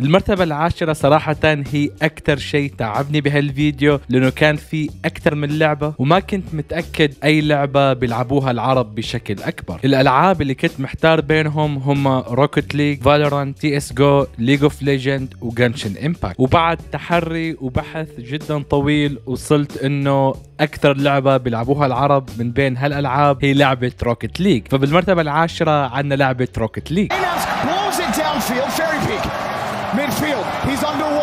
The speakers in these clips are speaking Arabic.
المرتبة العاشرة صراحة هي أكثر شيء تعبني بهالفيديو لأنه كان في أكثر من لعبة وما كنت متأكد أي لعبة بيلعبوها العرب بشكل أكبر الألعاب اللي كنت محتار بينهم هم روكت ليج فالورانت تي اس جو ليج اوف ليجند وجنشن امباكت وبعد تحري وبحث جدا طويل وصلت انه اكثر لعبه بيلعبوها العرب من بين هالالعاب هي لعبه روكت ليج فبالمرتبه العاشره عندنا لعبه روكت ليج midfield. He's under.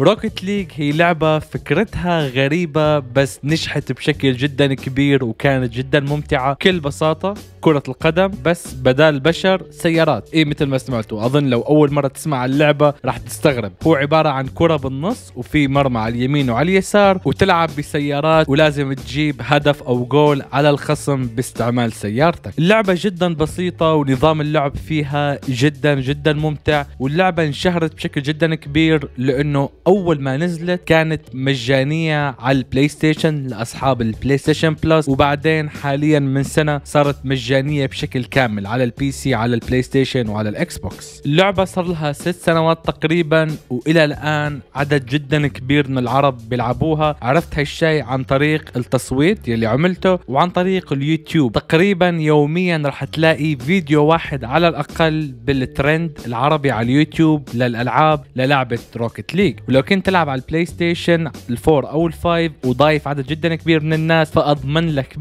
روكت ليج هي لعبة فكرتها غريبة بس نجحت بشكل جدا كبير وكانت جدا ممتعة بكل بساطة كرة القدم بس بدال بشر سيارات ايه مثل ما سمعتوا اظن لو اول مرة تسمع اللعبة راح تستغرب هو عبارة عن كرة بالنص وفي مرمى على اليمين وعلى اليسار وتلعب بسيارات ولازم تجيب هدف او جول على الخصم باستعمال سيارتك اللعبة جدا بسيطة ونظام اللعب فيها جدا جدا ممتع واللعبة انشهرت بشكل جدا كبير لانه اول ما نزلت كانت مجانيه على البلاي ستيشن لاصحاب البلاي ستيشن بلس وبعدين حاليا من سنه صارت مجانيه بشكل كامل على البي سي على البلاي ستيشن وعلى الاكس بوكس اللعبه صار لها ست سنوات تقريبا والى الان عدد جدا كبير من العرب بيلعبوها عرفت هالشيء عن طريق التصويت يلي عملته وعن طريق اليوتيوب تقريبا يوميا رح تلاقي فيديو واحد على الاقل بالترند العربي على اليوتيوب للالعاب للعبه روكت ليج ولو لو كنت تلعب على البلاي ستيشن الفور او الفايف وضايف عدد جدا كبير من الناس فاضمن لك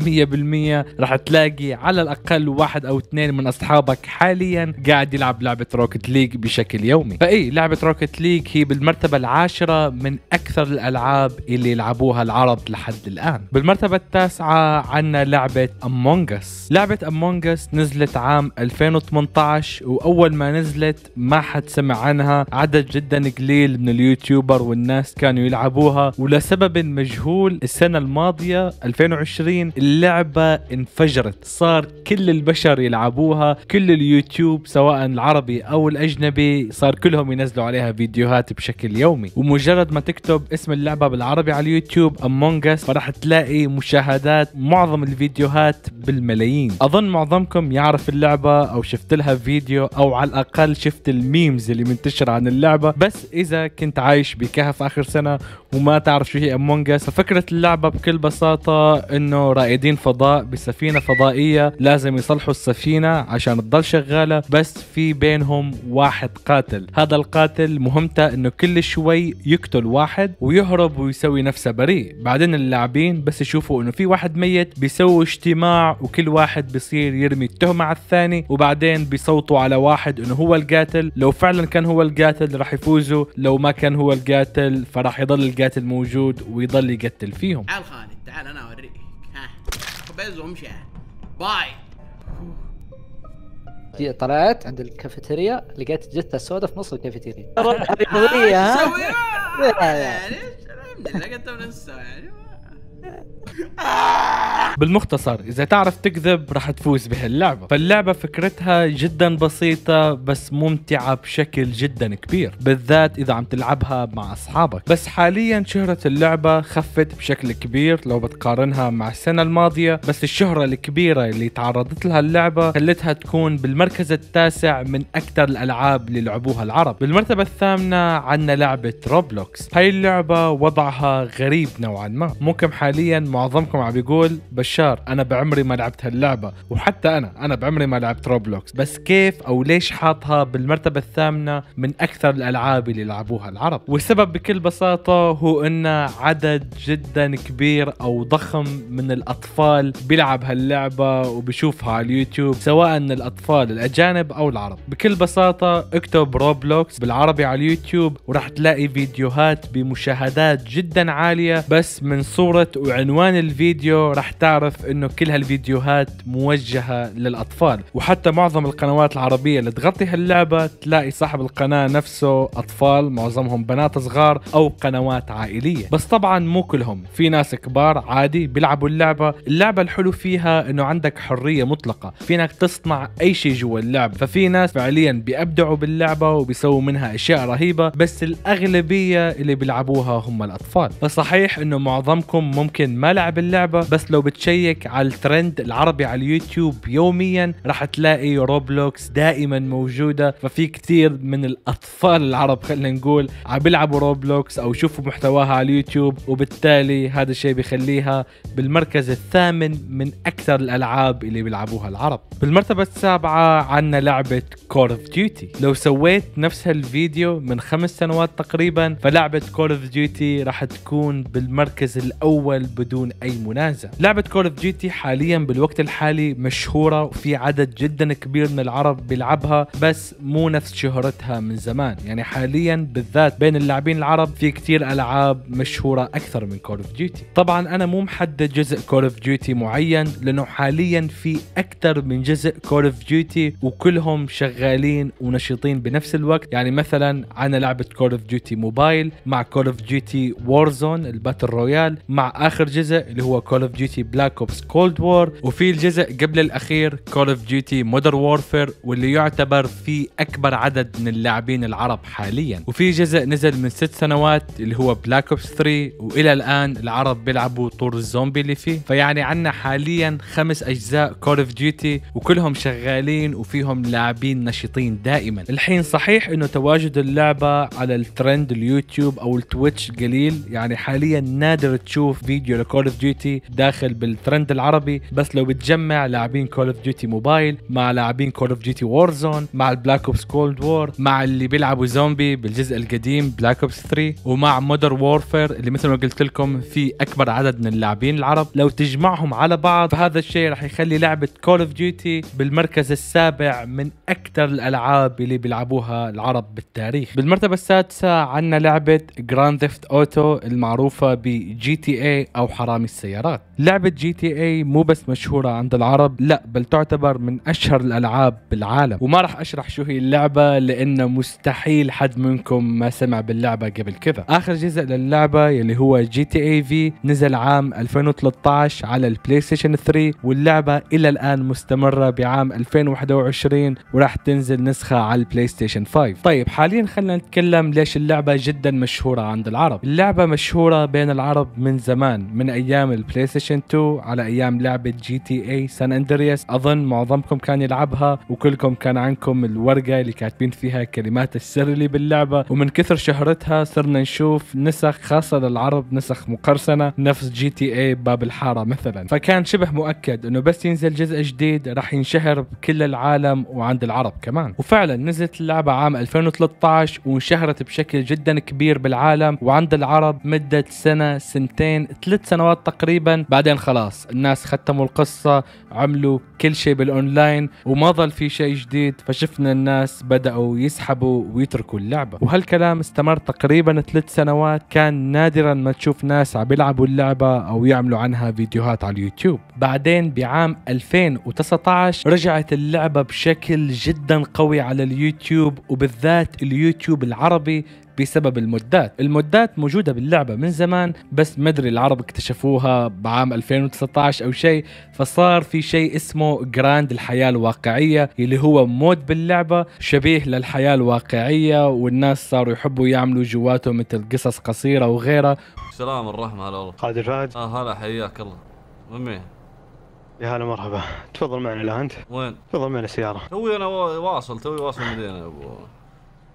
100% راح تلاقي على الاقل واحد او اثنين من اصحابك حاليا قاعد يلعب لعبه روكت ليج بشكل يومي فاي لعبه روكت ليج هي بالمرتبه العاشره من اكثر الالعاب اللي يلعبوها العرب لحد الان بالمرتبه التاسعه عندنا لعبه امونج اس لعبه امونج اس نزلت عام 2018 واول ما نزلت ما حد سمع عنها عدد جدا قليل من اليوتيوب اليوتيوبر والناس كانوا يلعبوها ولسبب مجهول السنة الماضية 2020 اللعبة انفجرت صار كل البشر يلعبوها كل اليوتيوب سواء العربي أو الأجنبي صار كلهم ينزلوا عليها فيديوهات بشكل يومي ومجرد ما تكتب اسم اللعبة بالعربي على اليوتيوب Among Us فراح تلاقي مشاهدات معظم الفيديوهات بالملايين أظن معظمكم يعرف اللعبة أو شفت لها فيديو أو على الأقل شفت الميمز اللي منتشرة عن اللعبة بس إذا كنت عايش بيكاها بكهف اخر سنه وما تعرف شو هي امونج اس ففكره اللعبه بكل بساطه انه رائدين فضاء بسفينه فضائيه لازم يصلحوا السفينه عشان تضل شغاله بس في بينهم واحد قاتل هذا القاتل مهمته انه كل شوي يقتل واحد ويهرب ويسوي نفسه بريء بعدين اللاعبين بس يشوفوا انه في واحد ميت بيسووا اجتماع وكل واحد بيصير يرمي التهمه على الثاني وبعدين بيصوتوا على واحد انه هو القاتل لو فعلا كان هو القاتل راح يفوزوا لو ما كان هو القاتل فراح يضل القاتل موجود ويضل يقتل فيهم تعال خالد تعال انا اوريك ها خبز وامشي باي طلعت عند الكافيتيريا لقيت جثه سوداء في نص الكافيتيريا الحمد لله قدمنا نفسه يعني بالمختصر اذا تعرف تكذب رح تفوز بهاللعبه فاللعبه فكرتها جدا بسيطه بس ممتعه بشكل جدا كبير بالذات اذا عم تلعبها مع اصحابك بس حاليا شهره اللعبه خفت بشكل كبير لو بتقارنها مع السنه الماضيه بس الشهره الكبيره اللي تعرضت لها اللعبه خلتها تكون بالمركز التاسع من اكثر الالعاب اللي لعبوها العرب بالمرتبه الثامنه عندنا لعبه روبلوكس هاي اللعبه وضعها غريب نوعا ما ممكن حاليا حاليا معظمكم عم بيقول بشار انا بعمري ما لعبت هاللعبه وحتى انا انا بعمري ما لعبت روبلوكس بس كيف او ليش حاطها بالمرتبه الثامنه من اكثر الالعاب اللي لعبوها العرب والسبب بكل بساطه هو ان عدد جدا كبير او ضخم من الاطفال بيلعب هاللعبه وبشوفها على اليوتيوب سواء من الاطفال الاجانب او العرب بكل بساطه اكتب روبلوكس بالعربي على اليوتيوب وراح تلاقي فيديوهات بمشاهدات جدا عاليه بس من صوره وعنوان الفيديو رح تعرف انه كل هالفيديوهات موجهه للاطفال وحتى معظم القنوات العربيه اللي تغطي هاللعبه تلاقي صاحب القناه نفسه اطفال معظمهم بنات صغار او قنوات عائليه بس طبعا مو كلهم في ناس كبار عادي بيلعبوا اللعبه اللعبه الحلو فيها انه عندك حريه مطلقه فينك تصنع اي شيء جوا اللعبه ففي ناس فعليا بيبدعوا باللعبه وبيسووا منها اشياء رهيبه بس الاغلبيه اللي بيلعبوها هم الاطفال فصحيح انه معظمكم ممكن ممكن ما لعب اللعبة بس لو بتشيك على الترند العربي على اليوتيوب يوميا رح تلاقي روبلوكس دائما موجودة ففي كثير من الأطفال العرب خلينا نقول عم بيلعبوا روبلوكس أو شوفوا محتواها على اليوتيوب وبالتالي هذا الشيء بيخليها بالمركز الثامن من أكثر الألعاب اللي بيلعبوها العرب بالمرتبة السابعة عنا لعبة كور اوف ديوتي لو سويت نفس هالفيديو من خمس سنوات تقريبا فلعبة كور اوف ديوتي رح تكون بالمركز الأول الأول بدون أي منازع لعبة كول اوف ديوتي حاليا بالوقت الحالي مشهورة وفي عدد جدا كبير من العرب بيلعبها بس مو نفس شهرتها من زمان يعني حاليا بالذات بين اللاعبين العرب في كتير ألعاب مشهورة أكثر من كول اوف ديوتي طبعا أنا مو محدد جزء كول اوف ديوتي معين لأنه حاليا في أكثر من جزء كول اوف ديوتي وكلهم شغالين ونشيطين بنفس الوقت يعني مثلا عندنا لعبة كول اوف ديوتي موبايل مع كول اوف ديوتي وورزون الباتل رويال مع اخر جزء اللي هو كول اوف ديوتي بلاك اوبس كولد وور وفي الجزء قبل الاخير كول اوف ديوتي مودر وورفير واللي يعتبر فيه اكبر عدد من اللاعبين العرب حاليا وفي جزء نزل من ست سنوات اللي هو بلاك اوبس 3 والى الان العرب بيلعبوا طور الزومبي اللي فيه فيعني عندنا حاليا خمس اجزاء كول اوف ديوتي وكلهم شغالين وفيهم لاعبين نشيطين دائما الحين صحيح انه تواجد اللعبه على الترند اليوتيوب او التويتش قليل يعني حاليا نادر تشوف فيديو فيديو لكول اوف ديوتي داخل بالترند العربي بس لو بتجمع لاعبين كول اوف ديوتي موبايل مع لاعبين كول اوف ديوتي وور زون مع البلاك اوبس كولد وور مع اللي بيلعبوا زومبي بالجزء القديم بلاك اوبس 3 ومع مودر وورفير اللي مثل ما قلت لكم في اكبر عدد من اللاعبين العرب لو تجمعهم على بعض فهذا الشيء راح يخلي لعبه كول اوف ديوتي بالمركز السابع من اكثر الالعاب اللي بيلعبوها العرب بالتاريخ بالمرتبه السادسه عندنا لعبه جراند ثيفت اوتو المعروفه ب جي تي اي او حرامي السيارات لعبة جي تي اي مو بس مشهورة عند العرب لا بل تعتبر من اشهر الالعاب بالعالم وما راح اشرح شو هي اللعبة لانه مستحيل حد منكم ما سمع باللعبة قبل كذا اخر جزء للعبة يلي هو جي تي اي في نزل عام 2013 على البلاي ستيشن 3 واللعبة الى الان مستمرة بعام 2021 وراح تنزل نسخة على البلاي ستيشن 5 طيب حاليا خلينا نتكلم ليش اللعبة جدا مشهورة عند العرب اللعبة مشهورة بين العرب من زمان زمان من ايام البلاي ستيشن 2 على ايام لعبه جي تي اي سان اندرياس اظن معظمكم كان يلعبها وكلكم كان عندكم الورقه اللي كاتبين فيها كلمات السر اللي باللعبه ومن كثر شهرتها صرنا نشوف نسخ خاصه للعرب نسخ مقرصنه نفس جي تي اي باب الحاره مثلا فكان شبه مؤكد انه بس ينزل جزء جديد راح ينشهر بكل العالم وعند العرب كمان وفعلا نزلت اللعبه عام 2013 وانشهرت بشكل جدا كبير بالعالم وعند العرب مدة سنة سنتين ثلاث سنوات تقريبا بعدين خلاص الناس ختموا القصة عملوا كل شيء بالاونلاين وما ظل في شيء جديد فشفنا الناس بدأوا يسحبوا ويتركوا اللعبة وهالكلام استمر تقريبا ثلاث سنوات كان نادرا ما تشوف ناس عم يلعبوا اللعبة او يعملوا عنها فيديوهات على اليوتيوب بعدين بعام 2019 رجعت اللعبة بشكل جدا قوي على اليوتيوب وبالذات اليوتيوب العربي بسبب المدات المدات موجودة باللعبة من زمان بس مدري العرب اكتشفوها بعام 2019 أو شيء فصار في شيء اسمه جراند الحياة الواقعية اللي هو مود باللعبة شبيه للحياة الواقعية والناس صاروا يحبوا يعملوا جواته مثل قصص قصيرة وغيرها سلام الرحمة هلا والله خالد الفهد اه هلا حياك الله من يا هلا مرحبا تفضل معنا لا انت وين تفضل معنا سياره توي انا واصل توي واصل مدينه يا ابو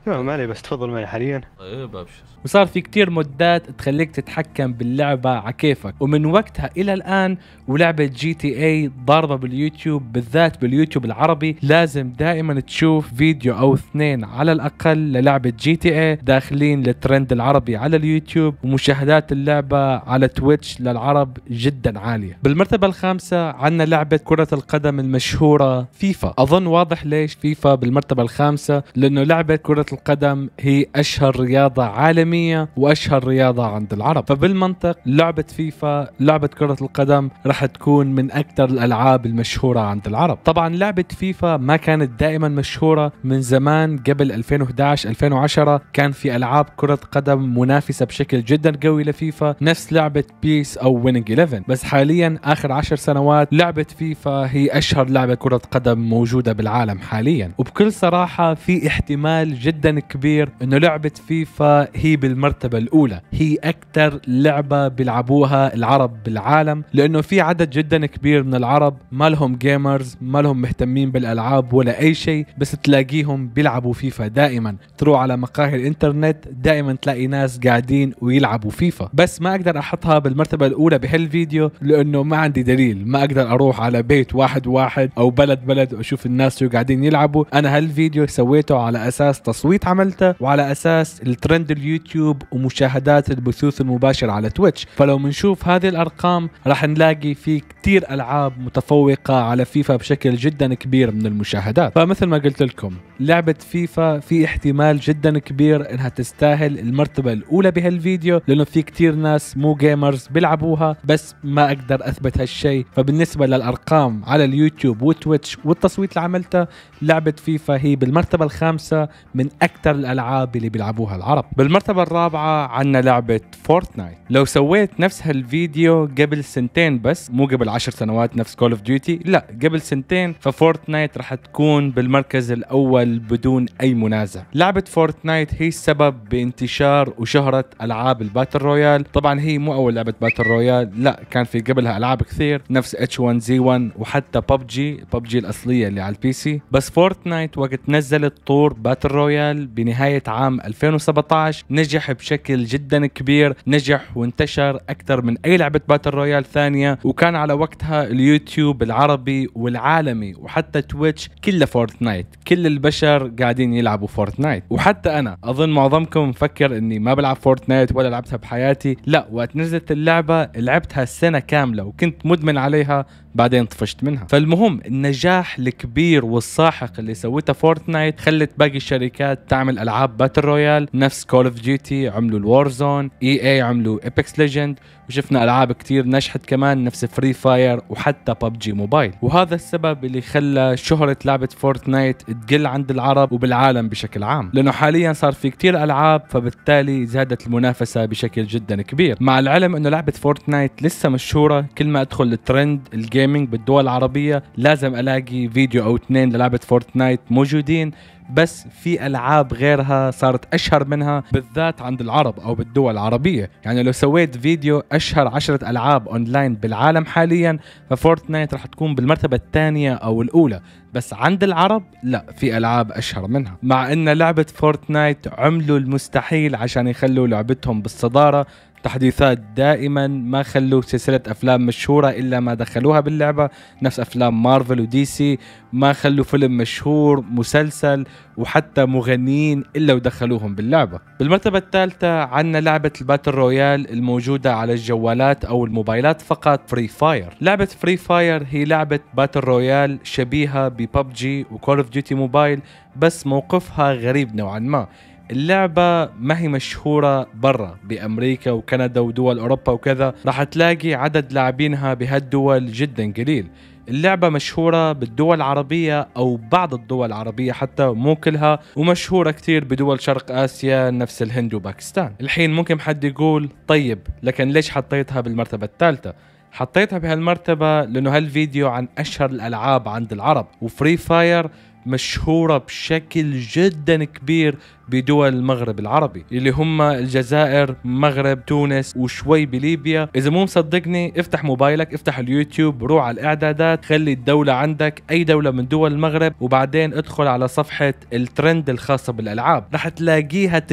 لا ما عليه بس تفضل معي حاليا طيب ابشر وصار في كتير مدات تخليك تتحكم باللعبة على كيفك ومن وقتها إلى الآن ولعبة جي تي اي ضاربة باليوتيوب بالذات باليوتيوب العربي لازم دائما تشوف فيديو أو اثنين على الأقل للعبة جي تي اي داخلين للترند العربي على اليوتيوب ومشاهدات اللعبة على تويتش للعرب جدا عالية بالمرتبة الخامسة عندنا لعبة كرة القدم المشهورة فيفا أظن واضح ليش فيفا بالمرتبة الخامسة لأنه لعبة كرة القدم هي أشهر رياضة عالمية وأشهر رياضة عند العرب فبالمنطق لعبة فيفا لعبة كرة القدم رح تكون من أكثر الألعاب المشهورة عند العرب طبعا لعبة فيفا ما كانت دائما مشهورة من زمان قبل 2011 2010 كان في ألعاب كرة قدم منافسة بشكل جدا قوي لفيفا نفس لعبة بيس أو ويننج 11 بس حاليا آخر 10 سنوات لعبة فيفا هي أشهر لعبة كرة قدم موجودة بالعالم حاليا وبكل صراحة في احتمال جدا جدا كبير انه لعبه فيفا هي بالمرتبه الاولى هي اكثر لعبه بيلعبوها العرب بالعالم لانه في عدد جدا كبير من العرب ما لهم جيمرز ما لهم مهتمين بالالعاب ولا اي شيء بس تلاقيهم بيلعبوا فيفا دائما تروح على مقاهي الانترنت دائما تلاقي ناس قاعدين ويلعبوا فيفا بس ما اقدر احطها بالمرتبه الاولى بهالفيديو لانه ما عندي دليل ما اقدر اروح على بيت واحد واحد او بلد بلد واشوف الناس شو قاعدين يلعبوا انا هالفيديو سويته على اساس تصوير تويت عملته وعلى اساس الترند اليوتيوب ومشاهدات البثوث المباشر على تويتش فلو بنشوف هذه الارقام راح نلاقي في كثير العاب متفوقه على فيفا بشكل جدا كبير من المشاهدات فمثل ما قلت لكم لعبه فيفا في احتمال جدا كبير انها تستاهل المرتبه الاولى بهالفيديو لانه في كثير ناس مو جيمرز بيلعبوها بس ما اقدر اثبت هالشيء فبالنسبه للارقام على اليوتيوب وتويتش والتصويت اللي عملته لعبه فيفا هي بالمرتبه الخامسه من أكثر الألعاب اللي بيلعبوها العرب بالمرتبة الرابعة عندنا لعبة فورتنايت لو سويت نفس هالفيديو قبل سنتين بس مو قبل عشر سنوات نفس كول اوف ديوتي لا قبل سنتين ففورتنايت راح تكون بالمركز الأول بدون أي منازع لعبة فورتنايت هي السبب بانتشار وشهرة ألعاب الباتل رويال طبعا هي مو أول لعبة باتل رويال لا كان في قبلها ألعاب كثير نفس اتش 1 زي وحتى ببجي ببجي الأصلية اللي على البي سي بس فورتنايت وقت نزلت طور باتل رويال مونديال بنهاية عام 2017 نجح بشكل جدا كبير نجح وانتشر أكثر من أي لعبة باتل رويال ثانية وكان على وقتها اليوتيوب العربي والعالمي وحتى تويتش كله فورتنايت كل البشر قاعدين يلعبوا فورتنايت وحتى أنا أظن معظمكم مفكر أني ما بلعب فورتنايت ولا لعبتها بحياتي لا وقت نزلت اللعبة لعبتها سنة كاملة وكنت مدمن عليها بعدين طفشت منها فالمهم النجاح الكبير والساحق اللي سوته فورتنايت خلت باقي الشركات تعمل العاب باتل رويال نفس كول اوف ديوتي عملوا الوارزون اي اي عملوا ايبكس ليجند وشفنا العاب كثير نجحت كمان نفس فري فاير وحتى ببجي موبايل وهذا السبب اللي خلى شهرة لعبة فورتنايت تقل عند العرب وبالعالم بشكل عام لانه حاليا صار في كثير العاب فبالتالي زادت المنافسة بشكل جدا كبير مع العلم انه لعبة فورتنايت لسه مشهورة كل ما ادخل الترند الجيمنج بالدول العربية لازم الاقي فيديو او اثنين للعبة فورتنايت موجودين بس في العاب غيرها صارت اشهر منها بالذات عند العرب او بالدول العربيه يعني لو سويت فيديو اشهر عشرة العاب اونلاين بالعالم حاليا ففورتنايت راح تكون بالمرتبه الثانيه او الاولى بس عند العرب لا في العاب اشهر منها مع ان لعبه فورتنايت عملوا المستحيل عشان يخلوا لعبتهم بالصداره تحديثات دائما ما خلوا سلسله افلام مشهوره الا ما دخلوها باللعبه نفس افلام مارفل ودي سي ما خلوا فيلم مشهور مسلسل وحتى مغنيين الا ودخلوهم باللعبه بالمرتبه الثالثه عنا لعبه الباتل رويال الموجوده على الجوالات او الموبايلات فقط فري فاير لعبه فري فاير هي لعبه باتل رويال شبيهه بببجي وكول اوف ديوتي موبايل بس موقفها غريب نوعا ما اللعبة ما هي مشهورة برا بأمريكا وكندا ودول أوروبا وكذا راح تلاقي عدد لاعبينها بهالدول جدا قليل اللعبة مشهورة بالدول العربية أو بعض الدول العربية حتى مو كلها ومشهورة كثير بدول شرق آسيا نفس الهند وباكستان الحين ممكن حد يقول طيب لكن ليش حطيتها بالمرتبة الثالثة حطيتها بهالمرتبة لأنه هالفيديو عن أشهر الألعاب عند العرب وفري فاير مشهورة بشكل جدا كبير بدول المغرب العربي اللي هم الجزائر مغرب تونس وشوي بليبيا اذا مو مصدقني افتح موبايلك افتح اليوتيوب روح على الاعدادات خلي الدولة عندك اي دولة من دول المغرب وبعدين ادخل على صفحة الترند الخاصة بالالعاب رح تلاقيها 90%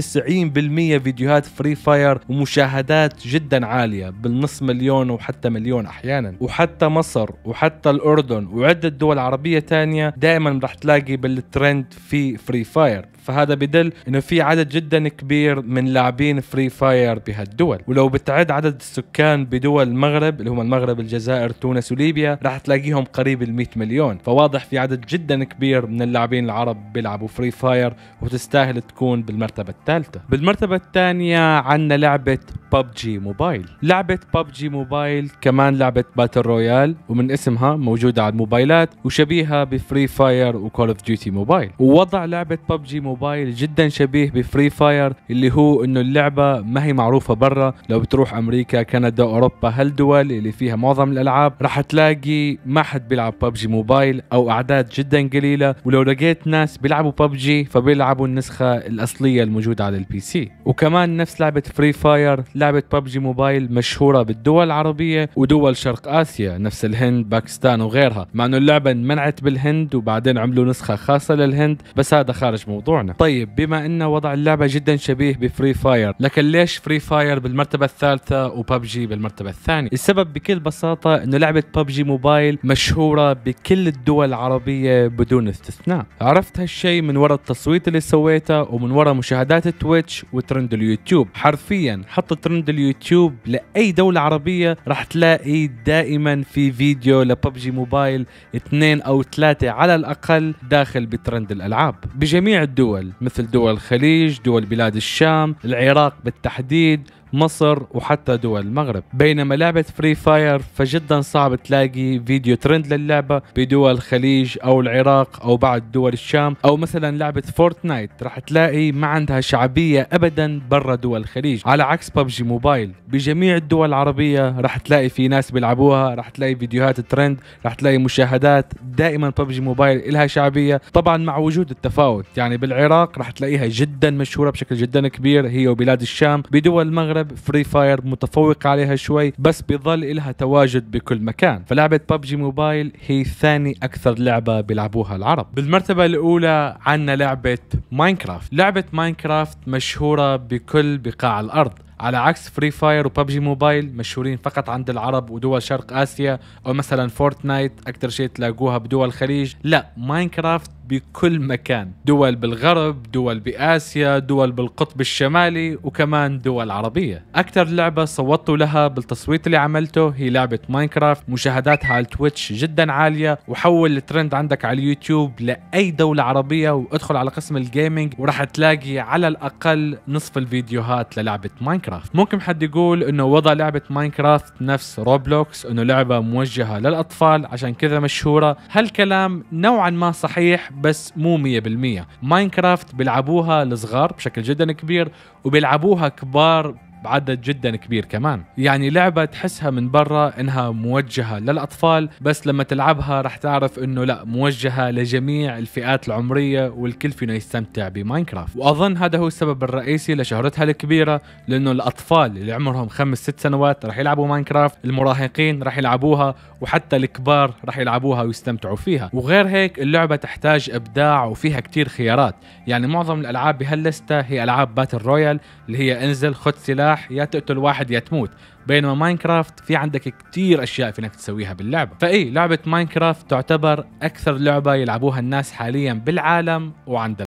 فيديوهات فري فاير ومشاهدات جدا عالية بالنص مليون وحتى مليون احيانا وحتى مصر وحتى الاردن وعدة دول عربية تانية دائما رح تلاقي تلاقي الترند في فري فاير فهذا بدل انه في عدد جدا كبير من لاعبين فري فاير بهالدول ولو بتعد عدد السكان بدول المغرب اللي هم المغرب الجزائر تونس وليبيا راح تلاقيهم قريب ال 100 مليون فواضح في عدد جدا كبير من اللاعبين العرب بيلعبوا فري فاير وتستاهل تكون بالمرتبة الثالثة بالمرتبة الثانية عندنا لعبة ببجي موبايل لعبة ببجي موبايل كمان لعبة باتل رويال ومن اسمها موجودة على الموبايلات وشبيهة بفري فاير وكول اوف ديوتي موبايل ووضع لعبة ببجي موبايل الموبايل جدا شبيه بفري فاير اللي هو انه اللعبه ما هي معروفه برا لو بتروح امريكا كندا اوروبا هالدول اللي فيها معظم الالعاب راح تلاقي ما حد بيلعب ببجي موبايل او اعداد جدا قليله ولو لقيت ناس بيلعبوا ببجي فبيلعبوا النسخه الاصليه الموجوده على البي سي وكمان نفس لعبه فري فاير لعبه ببجي موبايل مشهوره بالدول العربيه ودول شرق اسيا نفس الهند باكستان وغيرها مع انه اللعبه انمنعت بالهند وبعدين عملوا نسخه خاصه للهند بس هذا خارج موضوع موضوعنا طيب بما ان وضع اللعبه جدا شبيه بفري فاير لكن ليش فري فاير بالمرتبه الثالثه وببجي بالمرتبه الثانيه السبب بكل بساطه انه لعبه ببجي موبايل مشهوره بكل الدول العربيه بدون استثناء عرفت هالشيء من وراء التصويت اللي سويته ومن وراء مشاهدات تويتش وترند اليوتيوب حرفيا حط ترند اليوتيوب لاي دوله عربيه راح تلاقي دائما في فيديو لببجي موبايل اثنين او ثلاثه على الاقل داخل بترند الالعاب بجميع الدول دول مثل دول الخليج دول بلاد الشام العراق بالتحديد مصر وحتى دول المغرب بينما لعبة فري فاير فجدا صعب تلاقي فيديو ترند للعبة بدول الخليج أو العراق أو بعد دول الشام أو مثلا لعبة فورتنايت راح تلاقي ما عندها شعبية أبدا برا دول الخليج على عكس ببجي موبايل بجميع الدول العربية راح تلاقي في ناس بيلعبوها راح تلاقي فيديوهات ترند راح تلاقي مشاهدات دائما ببجي موبايل إلها شعبية طبعا مع وجود التفاوت يعني بالعراق راح تلاقيها جدا مشهورة بشكل جدا كبير هي وبلاد الشام بدول المغرب العرب فري فاير متفوق عليها شوي بس بيظل إلها تواجد بكل مكان فلعبة ببجي موبايل هي ثاني أكثر لعبة بيلعبوها العرب بالمرتبة الأولى عنا لعبة ماينكرافت لعبة ماينكرافت مشهورة بكل بقاع الأرض على عكس فري فاير وببجي موبايل مشهورين فقط عند العرب ودول شرق اسيا او مثلا فورتنايت اكثر شيء تلاقوها بدول الخليج لا ماينكرافت بكل مكان دول بالغرب دول بآسيا دول بالقطب الشمالي وكمان دول عربية أكثر لعبة صوتوا لها بالتصويت اللي عملته هي لعبة ماينكرافت مشاهداتها على تويتش جدا عالية وحول الترند عندك على اليوتيوب لأي دولة عربية وادخل على قسم الجيمنج وراح تلاقي على الأقل نصف الفيديوهات للعبة ماينكرافت ماينكرافت ممكن حد يقول انه وضع لعبه ماينكرافت نفس روبلوكس انه لعبه موجهه للاطفال عشان كذا مشهوره هالكلام نوعا ما صحيح بس مو 100% ماينكرافت بيلعبوها الصغار بشكل جدا كبير وبيلعبوها كبار بعدد جدا كبير كمان يعني لعبة تحسها من برا انها موجهة للاطفال بس لما تلعبها رح تعرف انه لا موجهة لجميع الفئات العمرية والكل فينا يستمتع بماينكرافت واظن هذا هو السبب الرئيسي لشهرتها الكبيرة لانه الاطفال اللي عمرهم خمس ست سنوات رح يلعبوا ماينكرافت المراهقين رح يلعبوها وحتى الكبار رح يلعبوها ويستمتعوا فيها وغير هيك اللعبة تحتاج ابداع وفيها كتير خيارات يعني معظم الالعاب بهاللستة هي العاب باتل رويال اللي هي انزل خد سلاح سلاح يا تقتل واحد يا تموت بينما ماينكرافت في عندك كتير اشياء فينك تسويها باللعبه فاي لعبه ماينكرافت تعتبر اكثر لعبه يلعبوها الناس حاليا بالعالم وعند